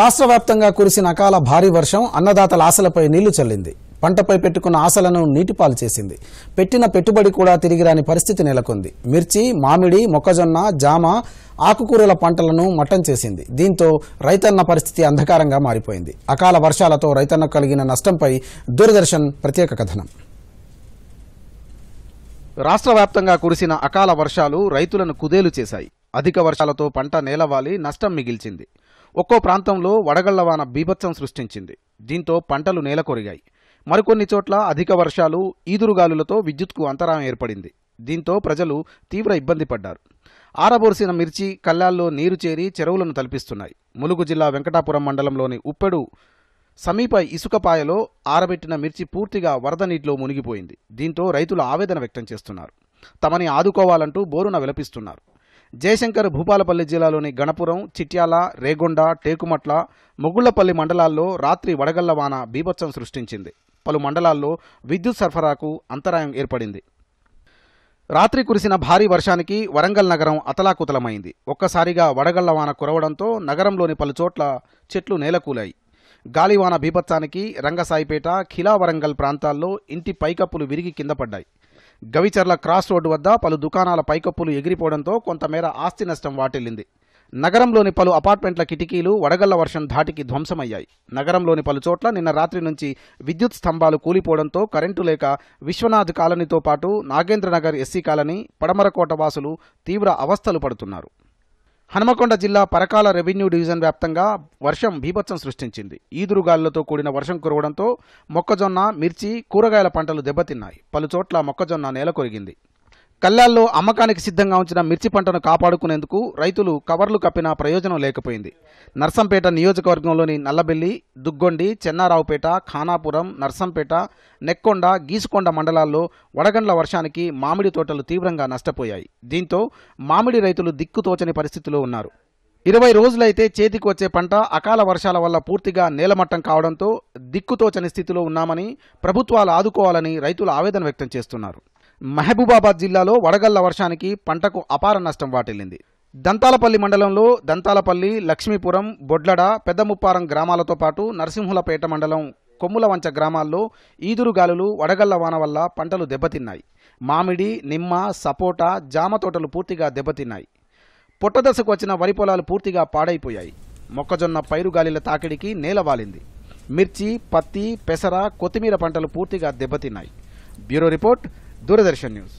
రాష్ట్ర వ్యాప్తంగా కురిసిన అకాల భారీ వర్షం అన్నదాతల ఆశలపై నీళ్లు చల్లింది పంటపై పెట్టుకున్న ఆశలను నీటిపాలు చేసింది పెట్టిన పెట్టుబడి కూడా తిరిగిరాని పరిస్థితి నెలకొంది మిర్చి మామిడి మొక్కజొన్న జామ ఆకుకూరల పంటలను మట్టం చేసింది దీంతో రైతన్న పరిస్థితి అంధకారంగా మారిపోయింది అకాల వర్షాలతో రైతన్న కలిగిన నష్టంపై దూరదర్శన్ ప్రత్యేక కథనం రాష్ట్ర వ్యాప్తంగా కురిసిన అకాల వర్షాలు రైతులను కుదేలు చేశాయి అధిక వర్షాలతో పంట నేలవాలి నష్టం మిగిల్చింది ఒక్కో ప్రాంతంలో వడగళ్ల వాన బీభత్సం సృష్టించింది దీంతో పంటలు నేలకొరిగాయి మరికొన్ని చోట్ల అధిక వర్షాలు ఈదురుగాలులతో విద్యుత్కు అంతరాయం ఏర్పడింది దీంతో ప్రజలు తీవ్ర ఇబ్బంది పడ్డారు ఆరబోర్సిన మిర్చి కళ్ళాల్లో నీరు చేరి చెరువులను తలపిస్తున్నాయి ములుగు జిల్లా వెంకటాపురం మండలంలోని ఉప్పెడు సమీప ఇసుకపాయలో ఆరబెట్టిన మిర్చి పూర్తిగా వరద నీటిలో మునిగిపోయింది దీంతో రైతులు ఆవేదన వ్యక్తం చేస్తున్నారు తమని ఆదుకోవాలంటూ బోరున విలపిస్తున్నారు జయశంకర్ భూపాలపల్లి జిల్లాలోని గణపురం చిట్యాల రేగొండ టేకుమట్ల ముగుళ్లపల్లి మండలాల్లో రాత్రి వడగళ్ల వాన బీభత్సం సృష్టించింది పలు మండలాల్లో విద్యుత్ సరఫరాకు అంతరాయం ఏర్పడింది రాత్రి కురిసిన భారీ వర్షానికి వరంగల్ నగరం అతలాకుతలమైంది ఒక్కసారిగా వడగళ్ల వాన కురవడంతో నగరంలోని పలుచోట్ల చెట్లు నేలకూలాయి గాలివాన బీభత్సానికి రంగసాయిపేట ఖిలా వరంగల్ ప్రాంతాల్లో ఇంటి పైకప్పులు విరిగి కింద పడ్డాయి గవిచర్ల క్రాస్ రోడ్డు వద్ద పలు దుకాణాల పైకప్పులు ఎగిరిపోవడంతో కొంతమేర ఆస్తి నష్టం వాటిల్లింది నగరంలోని పలు అపార్ట్మెంట్ల కిటికీలు వడగళ్ల వర్షం ధాటికి ధ్వంసమయ్యాయి నగరంలోని పలు చోట్ల నిన్న రాత్రి నుంచి విద్యుత్ స్తంభాలు కూలిపోవడంతో కరెంటు లేక విశ్వనాథ్ కాలనీతో పాటు నాగేంద్రనగర్ ఎస్సీ కాలనీ పడమరకోట వాసులు తీవ్ర అవస్థలు పడుతున్నారు హనుమకొండ జిల్లా పరకాల రెవెన్యూ డివిజన్ వ్యాప్తంగా వర్షం భీభత్సం సృష్టించింది ఈదురుగాలులతో కూడిన వర్షం కురవడంతో మొక్కజొన్న మిర్చి కూరగాయల పంటలు దెబ్బతిన్నాయి పలుచోట్ల మొక్కజొన్న నేల కొరిగింది కల్లాల్లో అమ్మకానికి సిద్ధంగా ఉంచిన మిర్చి పంటను కాపాడుకునేందుకు రైతులు కవర్లు కప్పినా ప్రయోజనం లేకపోయింది నర్సంపేట నియోజకవర్గంలోని నల్లబెల్లి దుగ్గొండి చెన్నారావుపేట ఖానాపురం నర్సంపేట నెక్కొండ గీసుకొండ మండలాల్లో వడగండ్ల వర్షానికి మామిడి తోటలు తీవ్రంగా నష్టపోయాయి దీంతో మామిడి రైతులు దిక్కుతోచని పరిస్థితిలో ఉన్నారు ఇరవై రోజులైతే చేతికి వచ్చే పంట అకాల వర్షాల వల్ల పూర్తిగా నేలమట్టం కావడంతో దిక్కుతోచని స్థితిలో ఉన్నామని ప్రభుత్వాలు ఆదుకోవాలని రైతులు ఆవేదన వ్యక్తం చేస్తున్నారు మహబూబాబాద్ జిల్లాలో వడగల్ల వర్షానికి పంటకు అపార నష్టం వాటిల్లింది దంతాలపల్లి మండలంలో దంతాలపల్లి లక్ష్మీపురం బొడ్లడ పెద్దముప్పారం గ్రామాలతో పాటు నరసింహులపేట మండలం కొమ్ములవంచ గ్రామాల్లో ఈదురుగాలులు వడగళ్ల వాన వల్ల పంటలు దెబ్బతిన్నాయి మామిడి నిమ్మ సపోటా జామ తోటలు పూర్తిగా దెబ్బతిన్నాయి పొట్టదశకు వచ్చిన వరి పొలాలు పూర్తిగా పాడైపోయాయి మొక్కజొన్న పైరుగాలిల తాకిడికి నేలవాలింది మిర్చి పత్తి పెసర కొత్తిమీర పంటలు పూర్తిగా దెబ్బతిన్నాయి బ్యూరో రిపోర్ట్ ದೂರದರ್ಶನ್ ನ್ಯೂಸ್